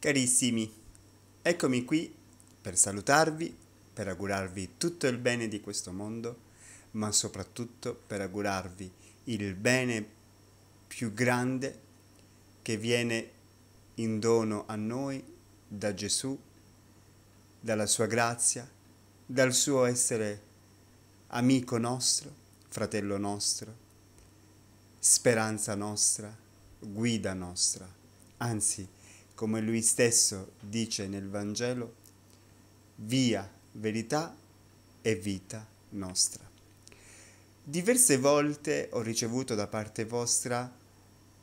Carissimi, eccomi qui per salutarvi, per augurarvi tutto il bene di questo mondo, ma soprattutto per augurarvi il bene più grande che viene in dono a noi da Gesù, dalla sua grazia, dal suo essere amico nostro, fratello nostro, speranza nostra, guida nostra, anzi come lui stesso dice nel Vangelo, via, verità e vita nostra. Diverse volte ho ricevuto da parte vostra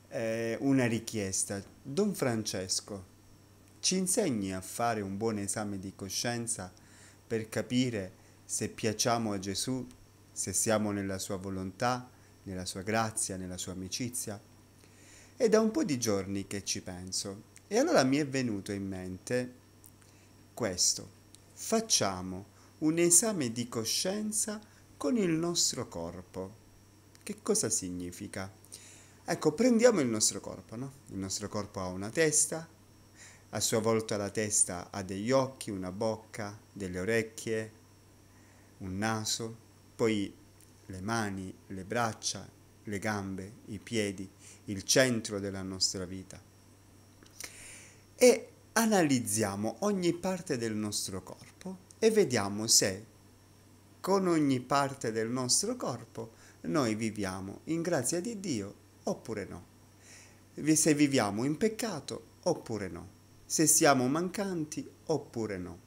eh, una richiesta, Don Francesco, ci insegni a fare un buon esame di coscienza per capire se piacciamo a Gesù, se siamo nella sua volontà, nella sua grazia, nella sua amicizia. È da un po' di giorni che ci penso e allora mi è venuto in mente questo. Facciamo un esame di coscienza con il nostro corpo. Che cosa significa? Ecco, prendiamo il nostro corpo, no? Il nostro corpo ha una testa, a sua volta la testa ha degli occhi, una bocca, delle orecchie, un naso, poi le mani, le braccia, le gambe, i piedi, il centro della nostra vita e analizziamo ogni parte del nostro corpo e vediamo se con ogni parte del nostro corpo noi viviamo in grazia di Dio oppure no, se viviamo in peccato oppure no, se siamo mancanti oppure no.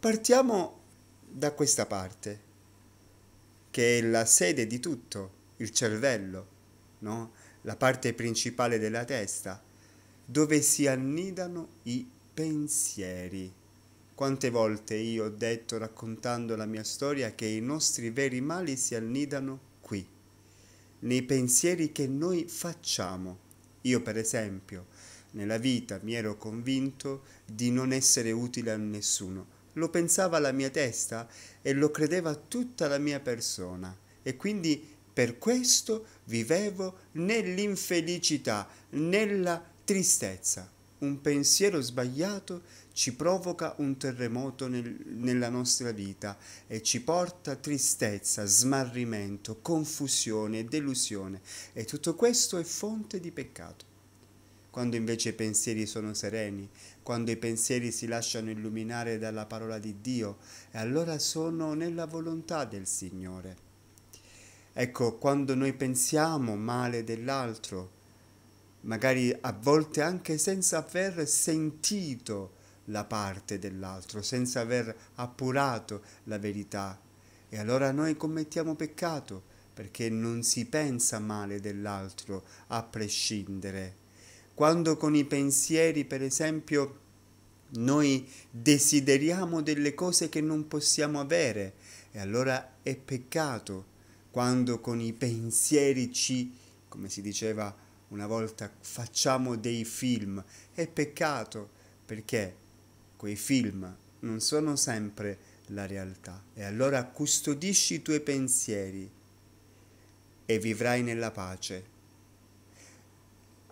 Partiamo da questa parte, che è la sede di tutto, il cervello, no? la parte principale della testa, dove si annidano i pensieri. Quante volte io ho detto raccontando la mia storia che i nostri veri mali si annidano qui, nei pensieri che noi facciamo. Io per esempio nella vita mi ero convinto di non essere utile a nessuno. Lo pensava la mia testa e lo credeva tutta la mia persona e quindi per questo vivevo nell'infelicità, nella Tristezza. Un pensiero sbagliato ci provoca un terremoto nel, nella nostra vita e ci porta tristezza, smarrimento, confusione, delusione e tutto questo è fonte di peccato. Quando invece i pensieri sono sereni, quando i pensieri si lasciano illuminare dalla parola di Dio, e allora sono nella volontà del Signore. Ecco, quando noi pensiamo male dell'altro, magari a volte anche senza aver sentito la parte dell'altro, senza aver appurato la verità. E allora noi commettiamo peccato perché non si pensa male dell'altro a prescindere. Quando con i pensieri, per esempio, noi desideriamo delle cose che non possiamo avere, e allora è peccato quando con i pensieri ci, come si diceva una volta facciamo dei film. È peccato perché quei film non sono sempre la realtà. E allora custodisci i tuoi pensieri e vivrai nella pace.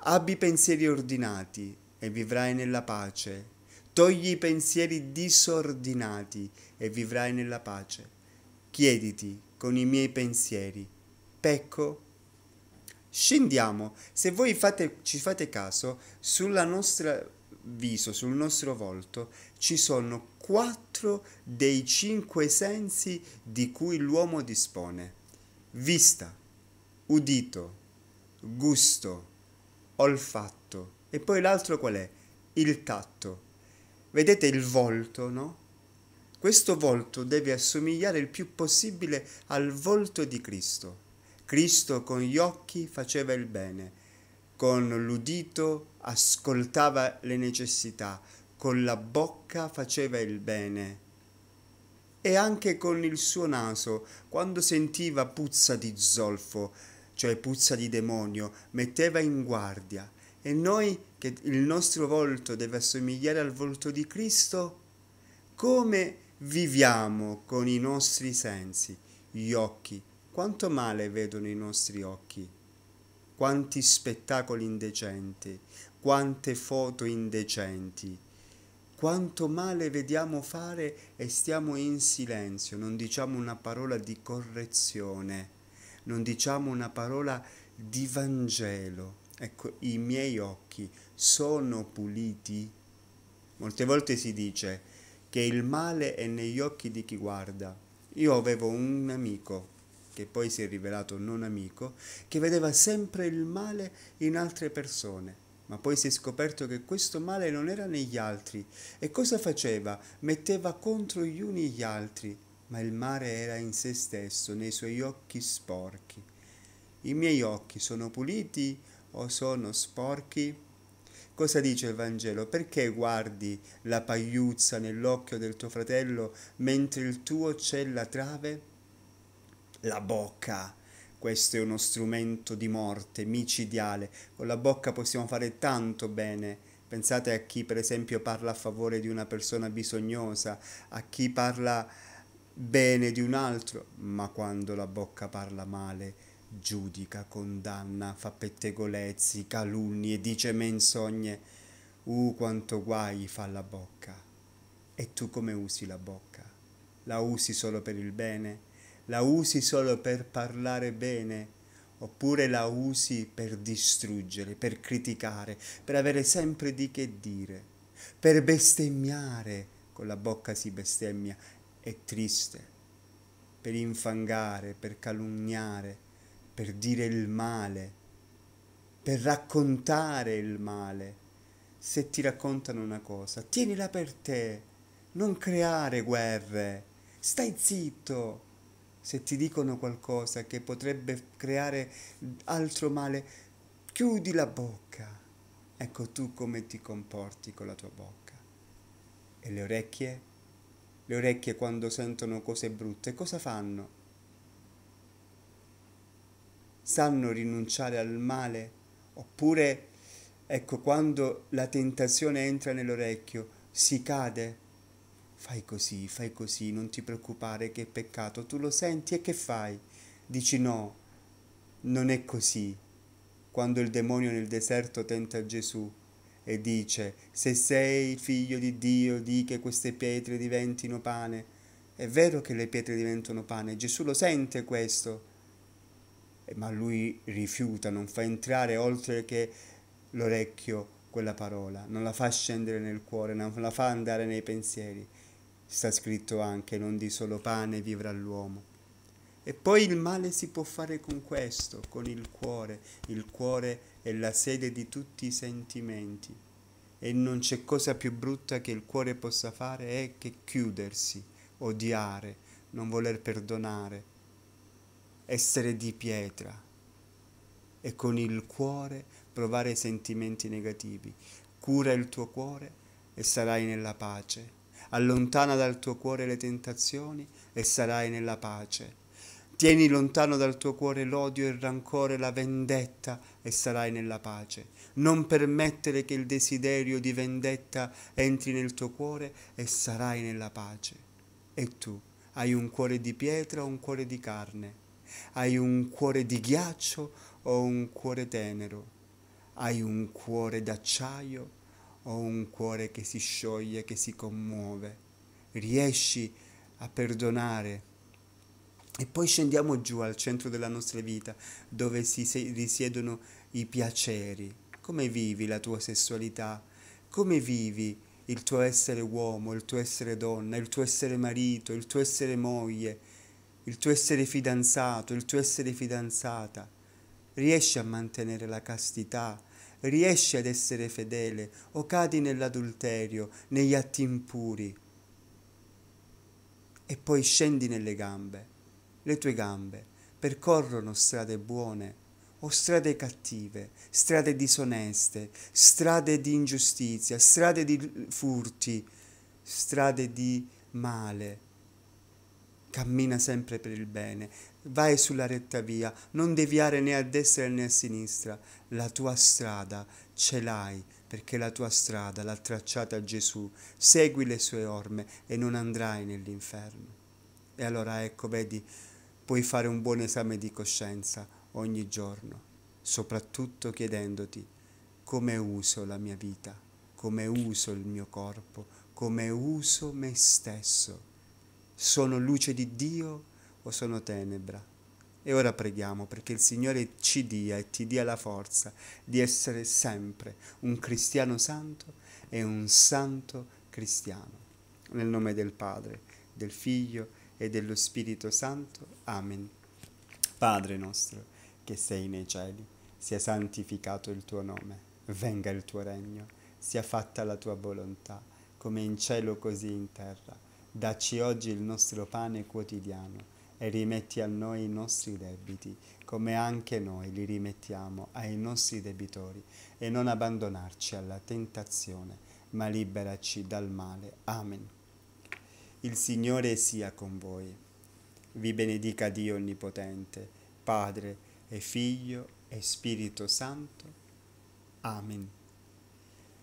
Abbi pensieri ordinati e vivrai nella pace. Togli i pensieri disordinati e vivrai nella pace. Chiediti con i miei pensieri, pecco scendiamo. Se voi fate, ci fate caso, sulla nostra viso, sul nostro volto, ci sono quattro dei cinque sensi di cui l'uomo dispone. Vista, udito, gusto, olfatto e poi l'altro qual è? Il tatto. Vedete il volto, no? Questo volto deve assomigliare il più possibile al volto di Cristo. Cristo con gli occhi faceva il bene, con l'udito ascoltava le necessità, con la bocca faceva il bene e anche con il suo naso, quando sentiva puzza di zolfo, cioè puzza di demonio, metteva in guardia. E noi, che il nostro volto deve assomigliare al volto di Cristo, come viviamo con i nostri sensi, gli occhi, quanto male vedono i nostri occhi, quanti spettacoli indecenti, quante foto indecenti, quanto male vediamo fare e stiamo in silenzio, non diciamo una parola di correzione, non diciamo una parola di Vangelo. Ecco, i miei occhi sono puliti. Molte volte si dice che il male è negli occhi di chi guarda. Io avevo un amico che poi si è rivelato non amico, che vedeva sempre il male in altre persone, ma poi si è scoperto che questo male non era negli altri. E cosa faceva? Metteva contro gli uni gli altri, ma il male era in se stesso, nei suoi occhi sporchi. I miei occhi sono puliti o sono sporchi? Cosa dice il Vangelo? Perché guardi la pagliuzza nell'occhio del tuo fratello mentre il tuo c'è la trave? la bocca. Questo è uno strumento di morte, micidiale. Con la bocca possiamo fare tanto bene. Pensate a chi per esempio parla a favore di una persona bisognosa, a chi parla bene di un altro, ma quando la bocca parla male, giudica, condanna, fa pettegolezzi, calunnie, dice menzogne. Uh, quanto guai fa la bocca. E tu come usi la bocca? La usi solo per il bene? la usi solo per parlare bene oppure la usi per distruggere, per criticare, per avere sempre di che dire, per bestemmiare, con la bocca si bestemmia, è triste, per infangare, per calunniare, per dire il male, per raccontare il male. Se ti raccontano una cosa, tienila per te, non creare guerre, stai zitto se ti dicono qualcosa che potrebbe creare altro male, chiudi la bocca. Ecco tu come ti comporti con la tua bocca. E le orecchie? Le orecchie quando sentono cose brutte, cosa fanno? Sanno rinunciare al male? Oppure, ecco, quando la tentazione entra nell'orecchio, si cade Fai così, fai così, non ti preoccupare che è peccato, tu lo senti e che fai? Dici no, non è così. Quando il demonio nel deserto tenta Gesù e dice, se sei figlio di Dio, di che queste pietre diventino pane. È vero che le pietre diventano pane, Gesù lo sente questo, ma lui rifiuta, non fa entrare oltre che l'orecchio quella parola, non la fa scendere nel cuore, non la fa andare nei pensieri sta scritto anche, non di solo pane vivrà l'uomo. E poi il male si può fare con questo, con il cuore. Il cuore è la sede di tutti i sentimenti. E non c'è cosa più brutta che il cuore possa fare è che chiudersi, odiare, non voler perdonare, essere di pietra. E con il cuore provare sentimenti negativi. Cura il tuo cuore e sarai nella pace Allontana dal tuo cuore le tentazioni e sarai nella pace. Tieni lontano dal tuo cuore l'odio, il rancore, la vendetta e sarai nella pace. Non permettere che il desiderio di vendetta entri nel tuo cuore e sarai nella pace. E tu hai un cuore di pietra o un cuore di carne? Hai un cuore di ghiaccio o un cuore tenero? Hai un cuore d'acciaio ho un cuore che si scioglie, che si commuove. Riesci a perdonare. E poi scendiamo giù al centro della nostra vita, dove si risiedono i piaceri. Come vivi la tua sessualità? Come vivi il tuo essere uomo, il tuo essere donna, il tuo essere marito, il tuo essere moglie, il tuo essere fidanzato, il tuo essere fidanzata? Riesci a mantenere la castità? riesci ad essere fedele o cadi nell'adulterio, negli atti impuri e poi scendi nelle gambe. Le tue gambe percorrono strade buone o strade cattive, strade disoneste, strade di ingiustizia, strade di furti, strade di male Cammina sempre per il bene, vai sulla retta via, non deviare né a destra né a sinistra. La tua strada ce l'hai, perché la tua strada l'ha tracciata Gesù. Segui le sue orme e non andrai nell'inferno. E allora ecco, vedi, puoi fare un buon esame di coscienza ogni giorno, soprattutto chiedendoti come uso la mia vita, come uso il mio corpo, come uso me stesso sono luce di Dio o sono tenebra. E ora preghiamo perché il Signore ci dia e ti dia la forza di essere sempre un cristiano santo e un santo cristiano. Nel nome del Padre, del Figlio e dello Spirito Santo. Amen. Padre nostro, che sei nei cieli, sia santificato il tuo nome, venga il tuo regno, sia fatta la tua volontà, come in cielo così in terra. Dacci oggi il nostro pane quotidiano e rimetti a noi i nostri debiti, come anche noi li rimettiamo ai nostri debitori, e non abbandonarci alla tentazione, ma liberaci dal male. Amen. Il Signore sia con voi. Vi benedica Dio Onnipotente, Padre e Figlio e Spirito Santo. Amen.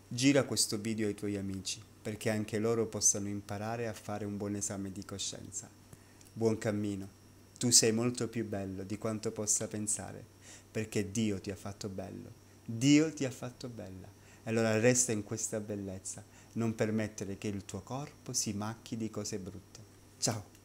Gira questo video ai tuoi amici perché anche loro possano imparare a fare un buon esame di coscienza. Buon cammino, tu sei molto più bello di quanto possa pensare perché Dio ti ha fatto bello, Dio ti ha fatto bella. E Allora resta in questa bellezza, non permettere che il tuo corpo si macchi di cose brutte. Ciao!